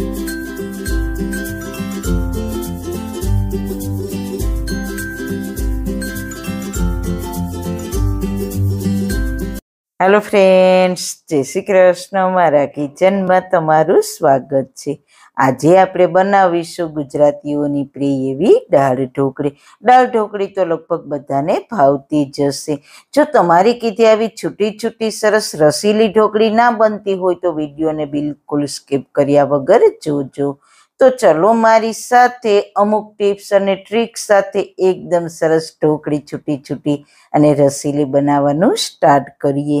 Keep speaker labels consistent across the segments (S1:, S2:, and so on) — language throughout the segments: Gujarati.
S1: હેલો ફ્રેન્ડ્સ જય શ્રી કૃષ્ણ મારા કિચનમાં તમારું સ્વાગત છે આજે આપણે બનાવીશું ગુજરાતીઓની પ્રિય એવી દાળ ઢોકળી દાળ ઢોકળી તો લગભગ બધાને ભાવતી જ હશે જો તમારી કીધે આવી છૂટી છૂટી સરસ રસીલી ઢોકળી ના બનતી હોય તો વિડીયોને બિલકુલ સ્કીપ કર્યા વગર જોજો તો ચલો મારી સાથે અમુક ટિપ્સ અને ટ્રિક્સ સાથે એકદમ સરસ ઢોકળી છૂટી છૂટી અને રસીલી બનાવવાનું સ્ટાર્ટ કરીએ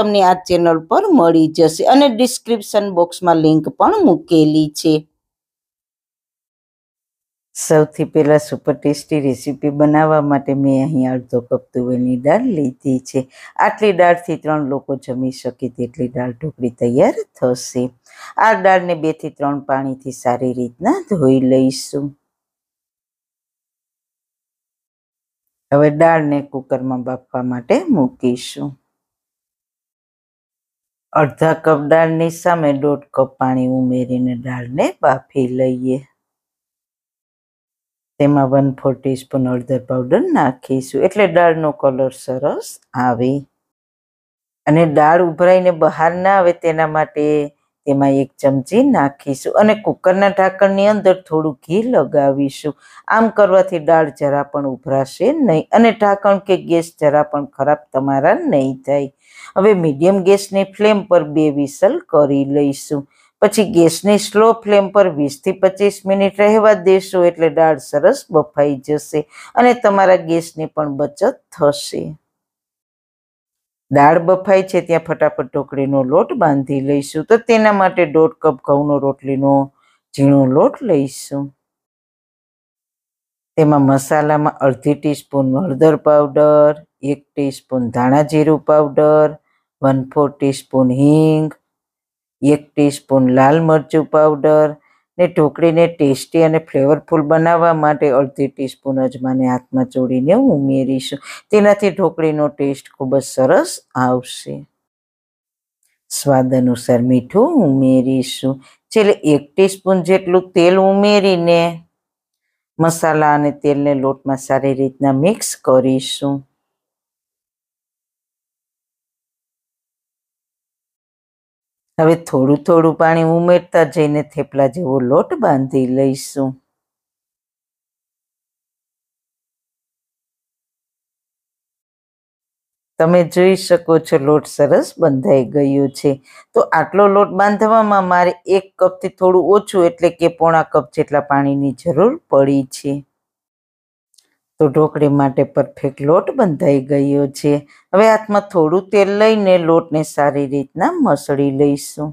S1: તમને આ ચેનલ પર મળી જશે અને ડિસ્ક્રિપ્શન બોક્સમાં લિંક પણ મૂકેલી છે સૌથી પહેલાં સુપર ટેસ્ટી રેસીપી બનાવવા માટે મેં અહીં અડધો કપ તુવેરની દાળ લીધી છે આટલી દાળથી ત્રણ લોકો જમી શકે તેટલી દાળ ઢોકળી તૈયાર થશે આ દાળને બેથી ત્રણ પાણીથી સારી રીતના ધોઈ લઈશું હવે દાળને કુકરમાં બાફવા માટે મૂકીશું અડધા કપ દાળની સામે દોઢ કપ પાણી ઉમેરીને દાળને બાફી લઈએ તેમાં વન ફોર ટીસ્પૂન હળદર પાવડર નાખીશું એટલે દાળનો કલર સરસ આવે અને દાળ ઉભરાઈને બહાર ના આવે તેના માટે એમાં એક ચમચી નાખીશું અને કુકરના ઢાંકણની અંદર થોડું ઘી લગાવીશું આમ કરવાથી દાળ જરા પણ ઉભરાશે નહીં અને ઢાંકણ કે ગેસ જરા પણ ખરાબ તમારા નહીં થાય હવે મીડિયમ ગેસની ફ્લેમ પર બે વિસલ કરી લઈશું પછી ગેસની સ્લો ફ્લેમ પર વીસથી પચીસ મિનિટ રહેવા દેશો એટલે દાળ સરસ બફાઈ જશે અને તમારા ગેસની પણ બચત થશે દાળ બફાય છે ત્યાં ફટાફટ ઢોકળીનો લોટ બાંધી લઈશું તો તેના માટે દોઢ કપ ઘઉંનો રોટલીનો ઝીણો લોટ લઈશું તેમાં મસાલામાં અડધી ટીસ્પૂન હળદર પાવડર એક ટીસ્પૂન ધાણા જીરું પાવડર વન ફોર ટીસ્પૂન હિંગ એક ટીસ્પૂન લાલ મરચું પાવડર ને ઢોકળીને ટેસ્ટી અને ફ્લેવરફુલ બનાવવા માટે અડધી ટીસ્પૂન અજમાને હાથમાં જોડીને ઉમેરીશું તેનાથી ઢોકળીનો ટેસ્ટ ખૂબ જ સરસ આવશે સ્વાદ અનુસાર મીઠું ઉમેરીશું છેલ્લે એક ટીસ્પૂન જેટલું તેલ ઉમેરીને મસાલા અને તેલને લોટમાં સારી રીતના મિક્સ કરીશું હવે થોડું થોડું પાણી ઉમેરતા જઈને થેપલા જેવો લોટ બાંધી લઈશું તમે જોઈ શકો છો લોટ સરસ બંધાઈ ગયો છે તો આટલો લોટ બાંધવામાં મારે એક કપથી થોડું ઓછું એટલે કે પોણા કપ જેટલા પાણીની જરૂર પડી છે તો ઢોકળી માટે પરફેક્ટ લોટ બંધાઈ ગયો છે હવે હાથમાં થોડું તેલ લઈને લોટને સારી રીતના મસળી લઈશું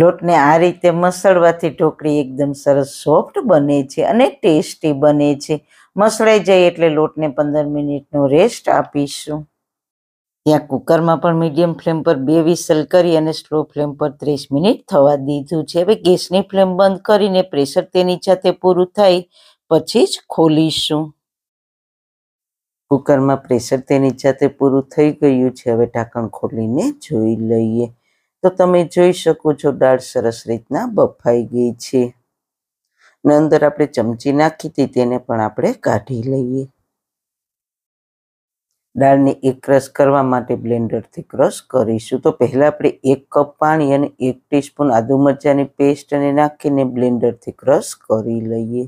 S1: લોટને આ રીતે મસળવાથી ઢોકળી એકદમ સરસ સોફ્ટ બને છે અને ટેસ્ટી બને છે મસળાઈ જાય એટલે લોટને પંદર મિનિટનો રેસ્ટ આપીશું ત્યાં કુકરમાં પણ મીડિયમ ફ્લેમ પર બે વિસલ કરી અને સ્લો ફ્લેમ પર ત્રીસ મિનિટ થવા દીધું છે હવે ગેસની ફ્લેમ બંધ કરીને પ્રેશર તેની સાથે પૂરું થાય પછી જ ખોલીશું કુકરમાં પ્રેશર તેની સાથે પૂરું થઈ ગયું છે હવે ઢાંકણ ખોલીને જોઈ લઈએ તો તમે જોઈ શકો છો દાળ સરસ રીતના બફાઈ ગઈ છે અને અંદર આપણે ચમચી નાખી હતી તેને પણ આપણે કાઢી લઈએ દાળને એક ક્રશ કરવા માટે બ્લેન્ડરથી ક્રશ કરીશું તો પહેલાં આપણે એક કપ પાણી અને એક ટીસ્પૂન આદુ મરચાંની પેસ્ટને નાખીને બ્લેન્ડરથી ક્રશ કરી લઈએ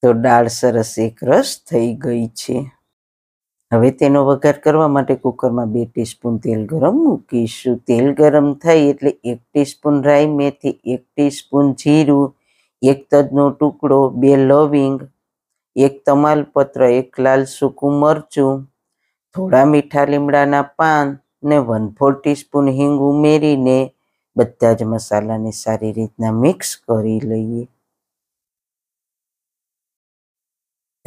S1: તો દાળ સરસ એ ક્રશ થઈ ગઈ છે હવે તેનો વઘાર કરવા માટે કુકરમાં બે ટીસ્પૂન તેલ ગરમ મૂકીશું તેલ ગરમ થાય એટલે એક ટીસ્પૂન રાઈ મેથી એક ટીસ્પૂન જીરું એક તજનો ટુકડો બે લવિંગ એક તમાલપત્ર એક લાલ સૂકું મરચું થોડા મીઠા લીમડાના પાન ને વન ફોર ટીસ્પૂન હિંગ ઉમેરીને બધા જ મસાલાને સારી રીતના મિક્સ કરી લઈએ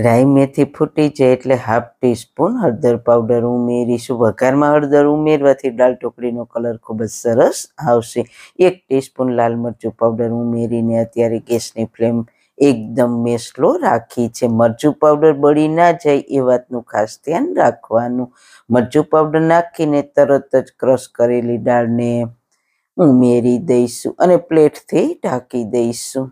S1: રાઈ મેથી ફૂટી જાય એટલે હાફ ટીસ્પૂન હળદર પાવડર ઉમેરીશું વઘારમાં હળદર ઉમેરવાથી દાળ ટોકરીનો કલર ખૂબ જ સરસ આવશે એક ટીસ્પૂન લાલ મરચું પાવડર ઉમેરીને અત્યારે ગેસની ફ્લેમ એકદમ મેસલો રાખી છે મરચું પાવડર બળી ના જાય એ વાતનું ખાસ ધ્યાન રાખવાનું મરચું પાવડર નાખીને તરત જ ક્રશ કરેલી દાળને ઉમેરી દઈશું અને પ્લેટથી ઢાંકી દઈશું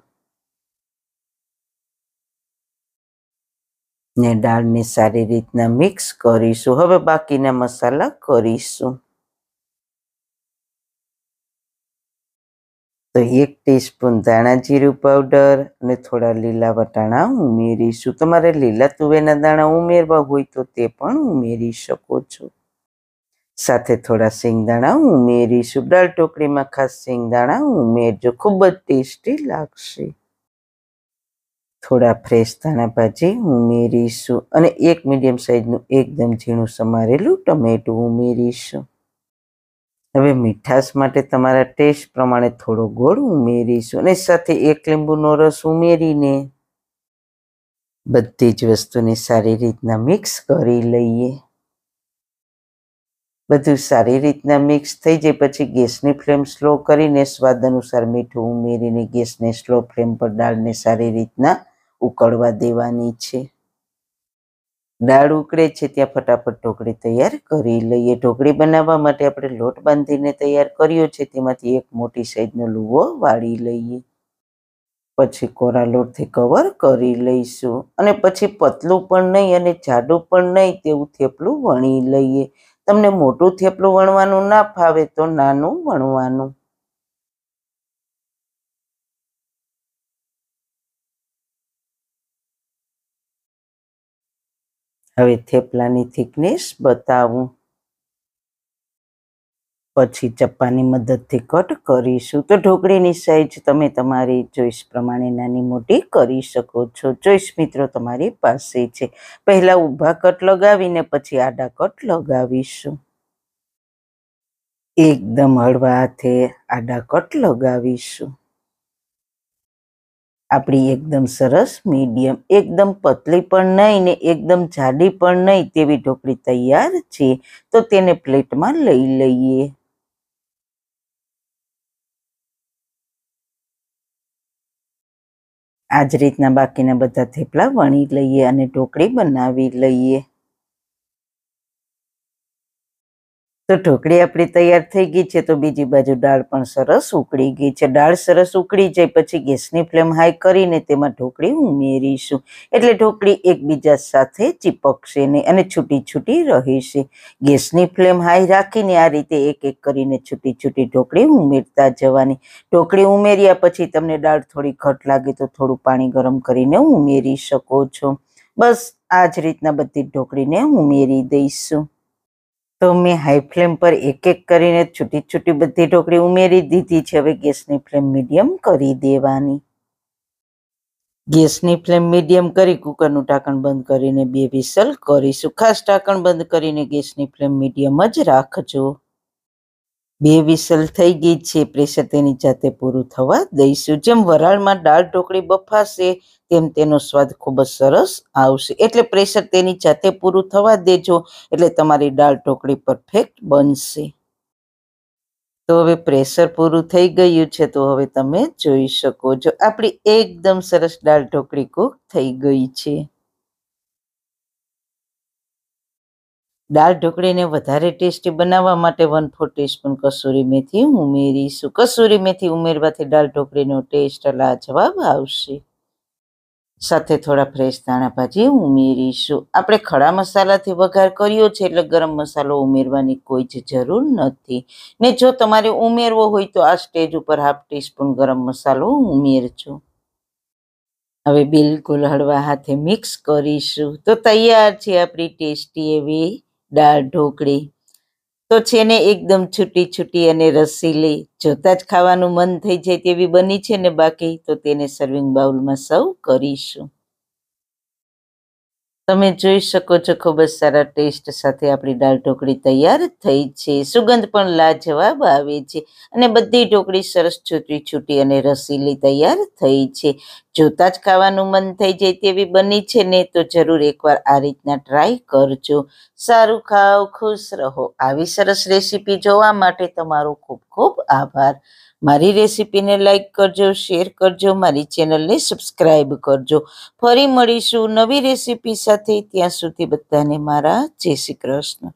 S1: ને દાળને સારી રીતના મિક્સ કરીશું હવે બાકીના મસાલા કરીશું તો એક ટીસ્પૂન ધાણા જીરું પાવડર અને થોડા લીલા વટાણા ઉમેરીશું તમારે લીલા તુવેરના દાણા ઉમેરવા હોય તો તે પણ ઉમેરી શકો છો સાથે થોડા સિંગદાણા ઉમેરીશું દાળ ટોકરીમાં ખાસ સિંગદાણા ઉમેરજો ખૂબ જ ટેસ્ટી લાગશે થોડા ફ્રેશ ધાણા ભાજી ઉમેરીશું અને એક મીડિયમ સાઇઝનું એકદમ ઝીણું સમારેલું ટમેટું ઉમેરીશું હવે મીઠાશ માટે તમારા ટેસ્ટ પ્રમાણે થોડો ગોળ ઉમેરીશું અને સાથે એક લીંબુનો રસ ઉમેરીને બધી જ વસ્તુને સારી રીતના મિક્સ કરી લઈએ બધું સારી રીતના મિક્સ થઈ જાય પછી ગેસની ફ્લેમ સ્લો કરીને સ્વાદ અનુસાર મીઠું ઉમેરીને ગેસને સ્લો ફ્લેમ પર દાળને સારી રીતના ઉકળવા દેવાની છે દાળ ઉકળે છે ત્યાં ફટાફટ ઢોકળી તૈયાર કરી લઈએ ઢોકળી બનાવવા માટે આપણે લોટ બાંધીને તૈયાર કર્યો છે તેમાંથી એક મોટી સાઈઝનો લુવો વાળી લઈએ પછી કોરા લોટથી કવર કરી લઈશું અને પછી પતલું પણ નહીં અને જાડું પણ નહીં તેવું થેપલું વણી લઈએ તમને મોટું થેપલું વણવાનું ના ફાવે તો નાનું વણવાનું હવે થેપલાની થિકનેસ બતાવું પછી ચપ્પાની મદદથી કટ કરીશું તો ઢોકળીની સાઈઝ તમે તમારી ચોઈસ પ્રમાણે નાની મોટી કરી શકો છો ચોઈસ મિત્રો તમારી પાસે છે પહેલાં ઊભા કટ લગાવીને પછી આડા કટ લગાવીશું એકદમ હળવા હાથે આડા કટ લગાવીશું આપણી એકદમ સરસ મીડિયમ એકદમ પતલી પણ નહીં ને એકદમ જાડી પણ નહીં તેવી ઢોકળી તૈયાર છે તો તેને પ્લેટમાં લઈ લઈએ આ જ રીતના બાકીના બધા થેપલા વણી લઈએ અને ઢોકળી બનાવી લઈએ તો ઢોકળી આપણી તૈયાર થઈ ગઈ છે તો બીજી બાજુ દાળ પણ સરસ ઉકળી ગઈ છે દાળ સરસ ઉકળી જાય પછી ગેસની ફ્લેમ હાઈ કરીને તેમાં ઢોકળી ઉમેરીશું એટલે ઢોકળી એકબીજા સાથે ચીપકશે નહીં અને છૂટી છૂટી રહેશે ગેસની ફ્લેમ હાઈ રાખીને આ રીતે એક એક કરીને છૂટી છૂટી ઢોકળી ઉમેરતા જવાની ઢોકળી ઉમેર્યા પછી તમને દાળ થોડી ઘટ લાગે તો થોડું પાણી ગરમ કરીને ઉમેરી શકો છો બસ આ જ રીતના બધી ઢોકળીને ઉમેરી દઈશું તો મેં હાઈ ફ્લેમ પર એક એક કરીને છૂટી છૂટી બધી ઢોકળી ઉમેરી દીધી છે હવે ગેસની ફ્લેમ મીડિયમ કરી દેવાની ગેસની ફ્લેમ મીડિયમ કરી કુકરનું ઢાંકણ બંધ કરીને બે વિસલ કરીશું ખાસ ઢાંકણ બંધ કરીને ગેસની ફ્લેમ મીડિયમ જ રાખજો બે વિસલ થઈ ગઈ છે પ્રેશર તેની જાતે પૂરું થવા દઈશું જેમ વરાળમાં દાળ ઢોકળી બફાશે તેમ તેનો સ્વાદ ખૂબ જ સરસ આવશે એટલે પ્રેશર તેની જાતે પૂરું થવા દેજો એટલે તમારી દાળ ઢોકળી પરફેક્ટ બનશે તો હવે પ્રેશર પૂરું થઈ ગયું છે તો હવે તમે જોઈ શકો છો આપણી એકદમ સરસ દાળ ઢોકળી કૂક થઈ ગઈ છે દાળ ઢોકળીને વધારે ટેસ્ટી બનાવવા માટે વન ફોર ટીસ્પૂન કસૂરી મેથી ઉમેરીશું કસૂરી મેથી ઉમેરવાથી દાળ ઢોકળીનો ટેસ્ટ લાજવાબ આવશે સાથે થોડા ફ્રેશ ધાણા ભાજી ઉમેરીશું આપણે ખડા મસાલાથી વઘાર કર્યો છે એટલે ગરમ મસાલો ઉમેરવાની કોઈ જ જરૂર નથી ને જો તમારે ઉમેરવો હોય તો આ સ્ટેજ ઉપર હાફ ટીસ્પૂન ગરમ મસાલો ઉમેરજો હવે બિલકુલ હળવા હાથે મિક્સ કરીશું તો તૈયાર છે આપણી ટેસ્ટી એવી દાળ ઢોકળી તો છે ને એકદમ છૂટી છૂટી અને રસીલી જોતા જ ખાવાનું મન થઈ જાય તેવી બની છે ને બાકી તો તેને સર્વિંગ બાઉલમાં સર્વ કરીશું તમે જોઈ શકો છો ખૂબ જ સારા ટેસ્ટ સાથે આપણી દાળ ઢોકળી તૈયાર થઈ છે સુગંધ પણ લાજવાબ આવે છે અને બધી ઢોકળી સરસ છૂટી છૂટી અને રસીલી તૈયાર થઈ છે જોતા જ ખાવાનું મન થઈ જાય તેવી બની છે ને તો જરૂર એકવાર આ રીતના ટ્રાય કરજો સારું ખાઓ ખુશ રહો આવી સરસ રેસીપી જોવા માટે તમારો ખૂબ ખૂબ આભાર મારી રેસીપીને લાઇક કરજો શેર કરજો મારી ચેનલને સબસ્ક્રાઈબ કરજો ફરી મળીશું નવી રેસીપી સાથે ત્યાં સુધી બધાને મારા જય શ્રી કૃષ્ણ